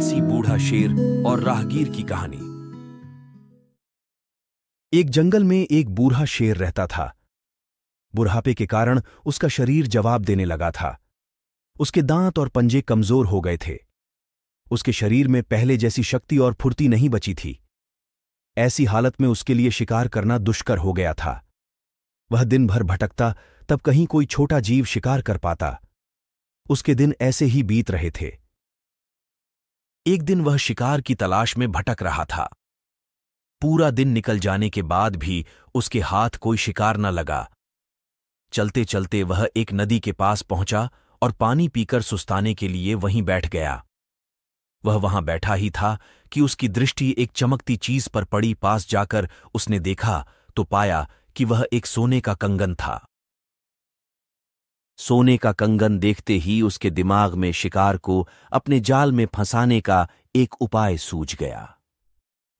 आलसी बूढ़ा शेर और राहगीर की कहानी एक जंगल में एक बूढ़ा शेर रहता था बुढ़ापे के कारण उसका शरीर जवाब देने लगा था उसके दांत और पंजे कमजोर हो गए थे उसके शरीर में पहले जैसी शक्ति और फुर्ती नहीं बची थी ऐसी हालत में उसके लिए शिकार करना दुष्कर हो गया था वह दिन भर भटकता तब कहीं कोई छोटा जीव शिकार कर पाता उसके दिन ऐसे ही बीत रहे थे एक दिन वह शिकार की तलाश में भटक रहा था पूरा दिन निकल जाने के बाद भी उसके हाथ कोई शिकार न लगा चलते चलते वह एक नदी के पास पहुंचा और पानी पीकर सुस्ताने के लिए वहीं बैठ गया वह वहां बैठा ही था कि उसकी दृष्टि एक चमकती चीज पर पड़ी पास जाकर उसने देखा तो पाया कि वह एक सोने का कंगन था सोने का कंगन देखते ही उसके दिमाग में शिकार को अपने जाल में फंसाने का एक उपाय सूझ गया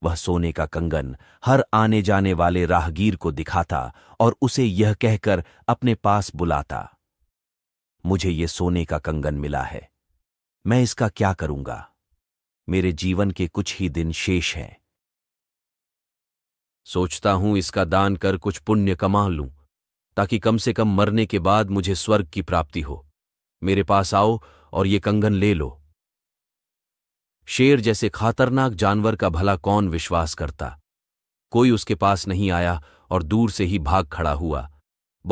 वह सोने का कंगन हर आने जाने वाले राहगीर को दिखाता और उसे यह कहकर अपने पास बुलाता मुझे ये सोने का कंगन मिला है मैं इसका क्या करूंगा मेरे जीवन के कुछ ही दिन शेष हैं सोचता हूं इसका दान कर कुछ पुण्य कमा लूं ताकि कम से कम मरने के बाद मुझे स्वर्ग की प्राप्ति हो मेरे पास आओ और ये कंगन ले लो शेर जैसे खतरनाक जानवर का भला कौन विश्वास करता कोई उसके पास नहीं आया और दूर से ही भाग खड़ा हुआ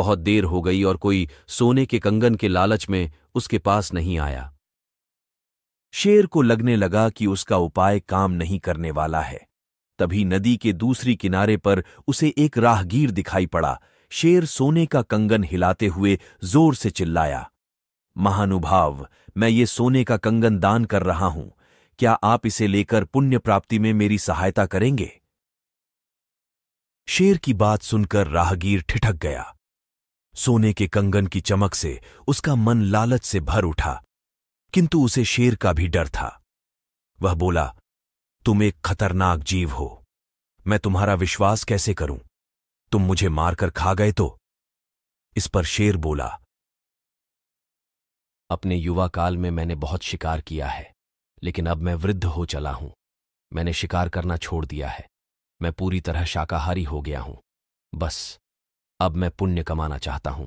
बहुत देर हो गई और कोई सोने के कंगन के लालच में उसके पास नहीं आया शेर को लगने लगा कि उसका उपाय काम नहीं करने वाला है तभी नदी के दूसरी किनारे पर उसे एक राहगीर दिखाई पड़ा शेर सोने का कंगन हिलाते हुए जोर से चिल्लाया महानुभाव मैं ये सोने का कंगन दान कर रहा हूं क्या आप इसे लेकर पुण्य प्राप्ति में मेरी सहायता करेंगे शेर की बात सुनकर राहगीर ठिठक गया सोने के कंगन की चमक से उसका मन लालच से भर उठा किंतु उसे शेर का भी डर था वह बोला तुम एक खतरनाक जीव हो मैं तुम्हारा विश्वास कैसे करूं तुम मुझे मारकर खा गए तो इस पर शेर बोला अपने युवा काल में मैंने बहुत शिकार किया है लेकिन अब मैं वृद्ध हो चला हूं मैंने शिकार करना छोड़ दिया है मैं पूरी तरह शाकाहारी हो गया हूं बस अब मैं पुण्य कमाना चाहता हूं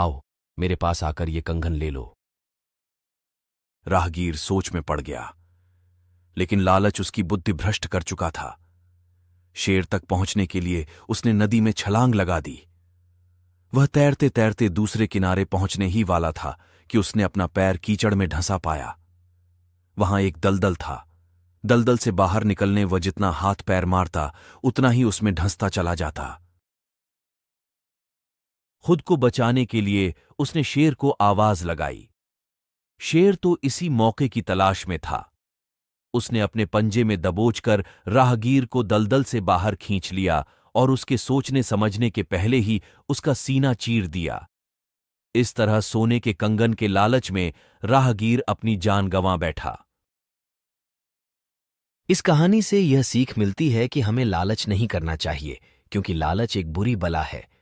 आओ मेरे पास आकर ये कंगन ले लो राहगीर सोच में पड़ गया लेकिन लालच उसकी बुद्धि भ्रष्ट कर चुका था शेर तक पहुंचने के लिए उसने नदी में छलांग लगा दी वह तैरते तैरते दूसरे किनारे पहुंचने ही वाला था कि उसने अपना पैर कीचड़ में ढंसा पाया वहां एक दलदल था दलदल से बाहर निकलने वह जितना हाथ पैर मारता उतना ही उसमें ढंसता चला जाता खुद को बचाने के लिए उसने शेर को आवाज लगाई शेर तो इसी मौके की तलाश में था उसने अपने पंजे में दबोचकर राहगीर को दलदल से बाहर खींच लिया और उसके सोचने समझने के पहले ही उसका सीना चीर दिया इस तरह सोने के कंगन के लालच में राहगीर अपनी जान गंवा बैठा इस कहानी से यह सीख मिलती है कि हमें लालच नहीं करना चाहिए क्योंकि लालच एक बुरी बला है